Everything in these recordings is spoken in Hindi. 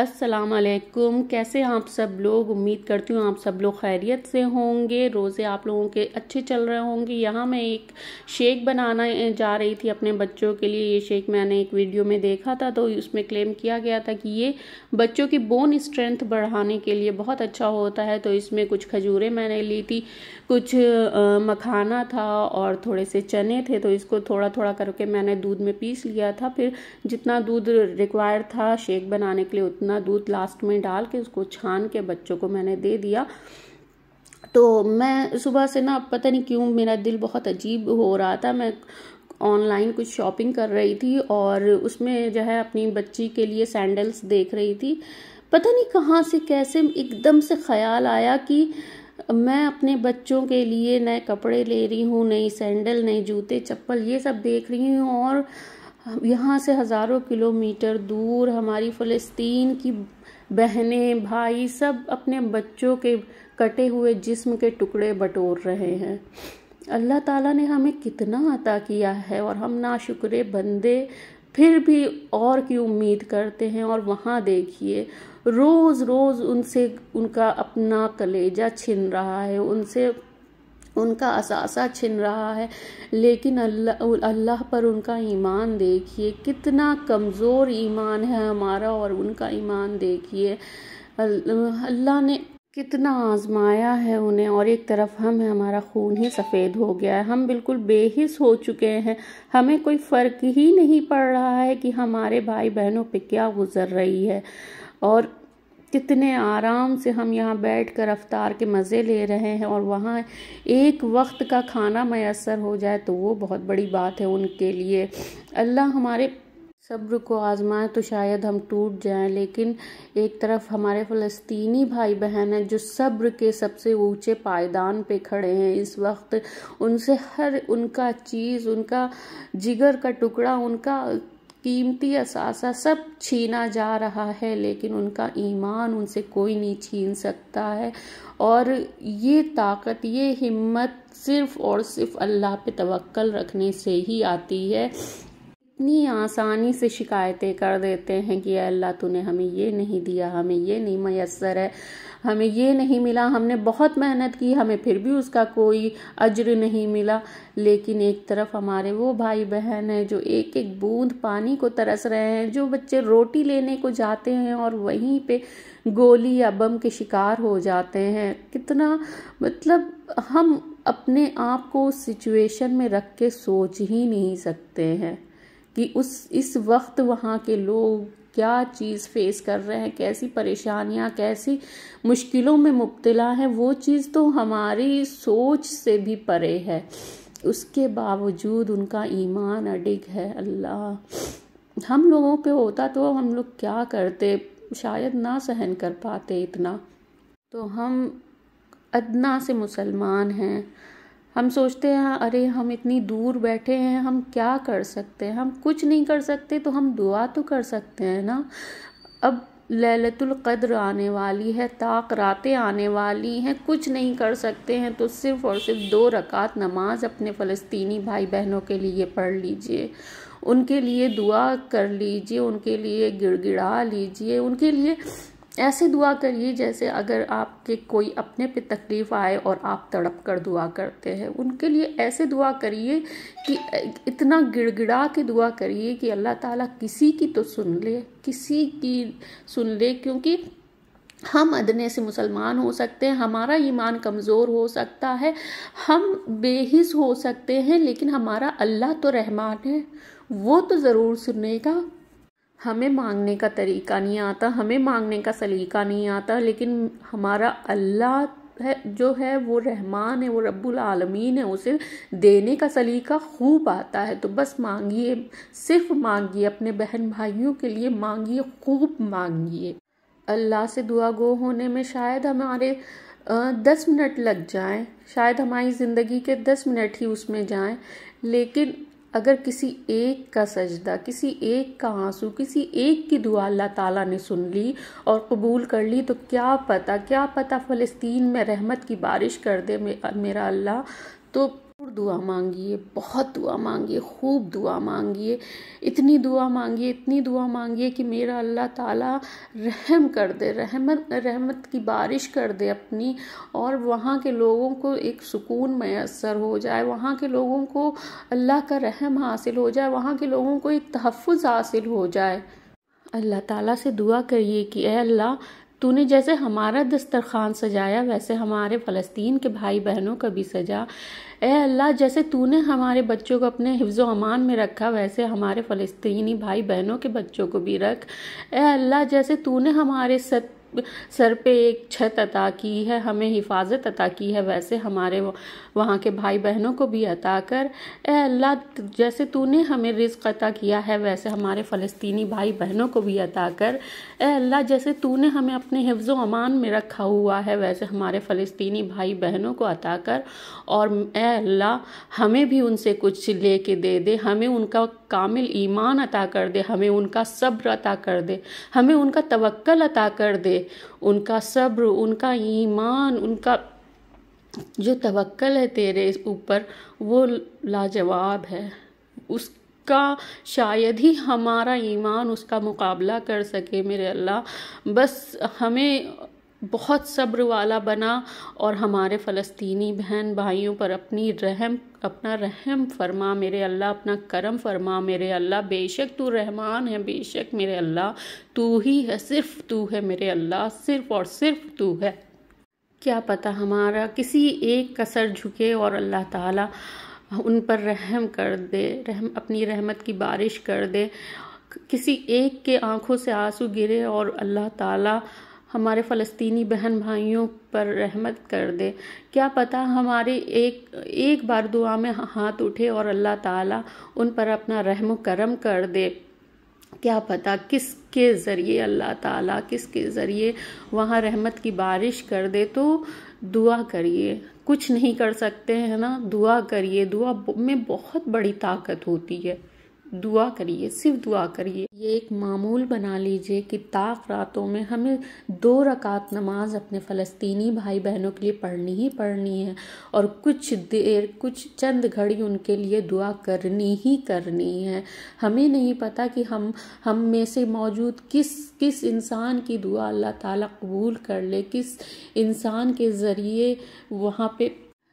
अस्सलाम वालेकुम कैसे हैं आप सब लोग उम्मीद करती हूँ आप सब लोग खैरियत से होंगे रोज़े आप लोगों के अच्छे चल रहे होंगे यहाँ मैं एक शेक बनाना जा रही थी अपने बच्चों के लिए ये शेक मैंने एक वीडियो में देखा था तो उसमें क्लेम किया गया था कि ये बच्चों की बोन स्ट्रेंथ बढ़ाने के लिए बहुत अच्छा होता है तो इसमें कुछ खजूरें मैंने ली थी कुछ मखाना था और थोड़े से चने थे तो इसको थोड़ा थोड़ा करके मैंने दूध में पीस लिया था फिर जितना दूध रिक्वायर था शेक बनाने के लिए उतना अपना दूध लास्ट में डाल के उसको छान के बच्चों को मैंने दे दिया तो मैं सुबह से ना पता नहीं क्यों मेरा दिल बहुत अजीब हो रहा था मैं ऑनलाइन कुछ शॉपिंग कर रही थी और उसमें जो है अपनी बच्ची के लिए सैंडल्स देख रही थी पता नहीं कहाँ से कैसे एकदम से ख्याल आया कि मैं अपने बच्चों के लिए नए कपड़े ले रही हूँ नई सैंडल नए जूते चप्पल ये सब देख रही हूँ और यहाँ से हज़ारों किलोमीटर दूर हमारी फ़लस्तीन की बहनें भाई सब अपने बच्चों के कटे हुए जिस्म के टुकड़े बटोर रहे हैं अल्लाह ताला ने हमें कितना अता किया है और हम नाशुक्रे बंदे फिर भी और की उम्मीद करते हैं और वहाँ देखिए रोज़ रोज़ उनसे उनका अपना कलेजा छिन रहा है उनसे उनका असासा छिन रहा है लेकिन अल्लाह अल्लाह पर उनका ईमान देखिए कितना कमज़ोर ईमान है हमारा और उनका ईमान देखिए अल्लाह ने कितना आजमाया है उन्हें और एक तरफ हम है हमारा खून ही सफ़ेद हो गया है हम बिल्कुल बेहिस हो चुके हैं हमें कोई फ़र्क ही नहीं पड़ रहा है कि हमारे भाई बहनों पे क्या गुज़र रही है और कितने आराम से हम यहाँ बैठ कर अफ्तार के मज़े ले रहे हैं और वहाँ एक वक्त का खाना मैसर हो जाए तो वो बहुत बड़ी बात है उनके लिए अल्लाह हमारे सब्र को आजमाए तो शायद हम टूट जाएं लेकिन एक तरफ हमारे फ़लस्तीनी भाई बहन हैं जो सब्र के सबसे ऊंचे पायदान पे खड़े हैं इस वक्त उनसे हर उनका चीज़ उनका जिगर का टुकड़ा उनका कीमती असासा सब छीना जा रहा है लेकिन उनका ईमान उनसे कोई नहीं छीन सकता है और ये ताकत ये हिम्मत सिर्फ़ और सिर्फ अल्लाह पे तवक्ल रखने से ही आती है इतनी आसानी से शिकायतें कर देते हैं कि अल्लाह तूने हमें ये नहीं दिया हमें ये नहीं मैसर है हमें ये नहीं मिला हमने बहुत मेहनत की हमें फिर भी उसका कोई अज्र नहीं मिला लेकिन एक तरफ हमारे वो भाई बहन हैं जो एक एक बूंद पानी को तरस रहे हैं जो बच्चे रोटी लेने को जाते हैं और वहीं पे गोली या बम के शिकार हो जाते हैं कितना मतलब हम अपने आप को उस सिचुएशन में रख के सोच ही नहीं सकते हैं कि उस इस वक्त वहाँ के लोग क्या चीज़ फेस कर रहे हैं कैसी परेशानियाँ कैसी मुश्किलों में मुबतला है वो चीज़ तो हमारी सोच से भी परे है उसके बावजूद उनका ईमान अडिग है अल्लाह हम लोगों पे होता तो हम लोग क्या करते शायद ना सहन कर पाते इतना तो हम अदना से मुसलमान हैं हम सोचते हैं अरे हम इतनी दूर बैठे हैं हम क्या कर सकते हैं हम कुछ नहीं कर सकते तो हम दुआ तो कर सकते हैं ना अब ललतुल कद्र आने वाली है ताक रातें आने वाली हैं कुछ नहीं कर सकते हैं तो सिर्फ़ और सिर्फ दो रकात नमाज अपने फ़लस्तीनी भाई बहनों के लिए पढ़ लीजिए उनके लिए दुआ कर लीजिए उनके लिए गिड़गिड़ा लीजिए उनके लिए ऐसे दुआ करिए जैसे अगर आपके कोई अपने पे तकलीफ़ आए और आप तड़प कर दुआ करते हैं उनके लिए ऐसे दुआ करिए कि इतना गिड़गिड़ा के दुआ करिए कि अल्लाह ताला किसी की तो सुन ले किसी की सुन ले क्योंकि हम अदने से मुसलमान हो सकते हैं हमारा ईमान कमज़ोर हो सकता है हम बेहिस हो सकते हैं लेकिन हमारा अल्लाह तो रहमान है वो तो ज़रूर सुनेगा हमें मांगने का तरीका नहीं आता हमें मांगने का सलीका नहीं आता लेकिन हमारा अल्लाह है जो है वो रहमान है वो रब्बुल आलमीन है उसे देने का सलीका खूब आता है तो बस मांगिए सिर्फ मांगिए अपने बहन भाइयों के लिए मांगिए खूब मांगिए अल्लाह से दुआ गो होने में शायद हमारे दस मिनट लग जाएं शायद हमारी ज़िंदगी के दस मिनट ही उसमें जाएं लेकिन अगर किसी एक का सजदा किसी एक का आंसू किसी एक की दुआ अल्लाह ताला ने सुन ली और कबूल कर ली तो क्या पता क्या पता फ़लस्तीन में रहमत की बारिश कर दे मेरा अल्लाह तो दुआ मांगिए बहुत दुआ मांगिए खूब दुआ मांगिए इतनी दुआ मांगिए इतनी दुआ मांगिए कि मेरा अल्लाह ताला रहम कर दे रहमत रहमत की बारिश कर दे अपनी और वहाँ के लोगों को एक सुकून मैसर हो जाए वहाँ के लोगों को अल्लाह का रहम हासिल हो जाए वहाँ के लोगों को एक तहफ़ हासिल हो जाए अल्लाह ताला से दुआ करिए कि अल्लाह तूने जैसे हमारा दस्तरखान सजाया वैसे हमारे फ़लस्तीन के भाई बहनों का भी सजा ए अल्लाह जैसे तूने हमारे बच्चों को अपने हिफ्ज़ अमान में रखा वैसे हमारे फ़लस्तीनी भाई बहनों के बच्चों को भी रख ए अल्लाह जैसे तूने हमारे सत सर पे एक छत अता की है हमें हिफाजत अता की है वैसे हमारे वहाँ के भाई बहनों को भी अता कर ए अल्लाह जैसे तूने हमें रिज्क अता किया है वैसे हमारे फ़लस्तीनी भाई बहनों को भी अता कर ए अल्लाह जैसे तूने हमें अपने हिफ्ज़ अमान में रखा हुआ है वैसे हमारे फ़लस्तीनी भाई बहनों को अता कर और ए अल्लाह हमें भी उनसे कुछ ले के दे दे हमें उनका कामिल ईमान अता कर दे हमें उनका सब्र अता कर दे हमें उनका तवक्ल अता कर दे उनका सब्र उनका ईमान उनका जो तवक्ल है तेरे ऊपर वो लाजवाब है उस का शायद ही हमारा ईमान उसका मुकाबला कर सके मेरे अल्लाह बस हमें बहुत सब्र वाला बना और हमारे फ़लस्तीनी बहन भाइयों पर अपनी रहम अपना रहम फरमा मेरे अल्लाह अपना करम फरमा मेरे अल्लाह बेशक तू रहमान है बेशक मेरे अल्लाह तू ही है सिर्फ़ तू है मेरे अल्लाह सिर्फ़ और सिर्फ़ तू है क्या पता हमारा किसी एक कसर झुके और अल्लाह ताला उन पर रहम कर दे रहम अपनी रहमत की बारिश कर दे किसी एक के आंखों से आंसू गिरे और अल्लाह ताला हमारे फ़लस्तीनी बहन भाइयों पर रहमत कर दे क्या पता हमारे एक एक बार दुआ में हाथ उठे और अल्लाह ताला उन पर अपना रहम करम कर दे क्या पता किसके ज़रिए अल्लाह ताला किसके ज़रिए वहाँ रहमत की बारिश कर दे तो दुआ करिए कुछ नहीं कर सकते हैं ना दुआ करिए दुआ में बहुत बड़ी ताकत होती है दुआ करिए सिर्फ दुआ करिए ये एक मामूल बना लीजिए कि ताक रातों में हमें दो रकात नमाज अपने फ़लस्तीनी भाई बहनों के लिए पढ़नी ही पढ़नी है और कुछ देर कुछ चंद घड़ी उनके लिए दुआ करनी ही करनी है हमें नहीं पता कि हम हम में से मौजूद किस किस इंसान की दुआ अल्लाह ताला कबूल कर ले किस इंसान के ज़रिए वहाँ पे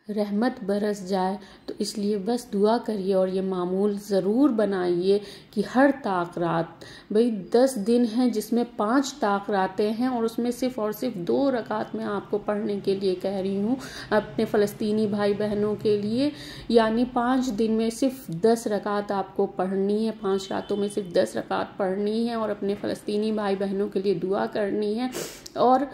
रहमत बरस जाए तो इसलिए बस दुआ करिए और ये मामूल ज़रूर बनाइए कि हर ताक रात भाई दस दिन हैं जिसमें पांच ताक रातें हैं और उसमें सिर्फ और सिर्फ दो रकात में आपको पढ़ने के लिए कह रही हूँ अपने फ़लस्तीनी भाई बहनों के लिए यानी पाँच दिन में सिर्फ दस रकात आपको पढ़नी है पाँच रातों में सिर्फ दस रकात पढ़नी है और अपने फ़लस्तीनी भाई बहनों के लिए दुआ करनी है और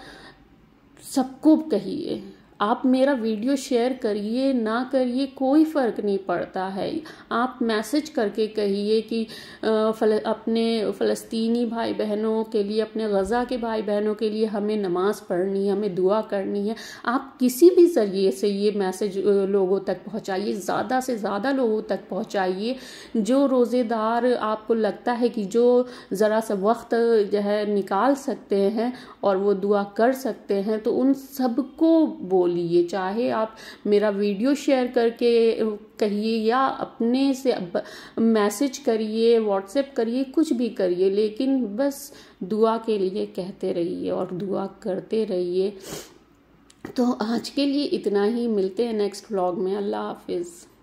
सबको कहिए आप मेरा वीडियो शेयर करिए ना करिए कोई फ़र्क नहीं पड़ता है आप मैसेज करके कहिए कि फल, अपने फ़लस्तीनी भाई बहनों के लिए अपने गज़ा के भाई बहनों के लिए हमें नमाज़ पढ़नी है हमें दुआ करनी है आप किसी भी ज़रिए से ये मैसेज लोगों तक पहुँचाइए ज़्यादा से ज़्यादा लोगों तक पहुँचाइए जो रोज़ेदार आपको लगता है कि जो ज़रा सा वक्त जो है निकाल सकते हैं और वो दुआ कर सकते हैं तो उन सबको बोल बोलिए चाहे आप मेरा वीडियो शेयर करके कहिए या अपने से मैसेज करिए व्हाट्सएप करिए कुछ भी करिए लेकिन बस दुआ के लिए कहते रहिए और दुआ करते रहिए तो आज के लिए इतना ही मिलते हैं नेक्स्ट व्लॉग में अल्लाह हाफिज़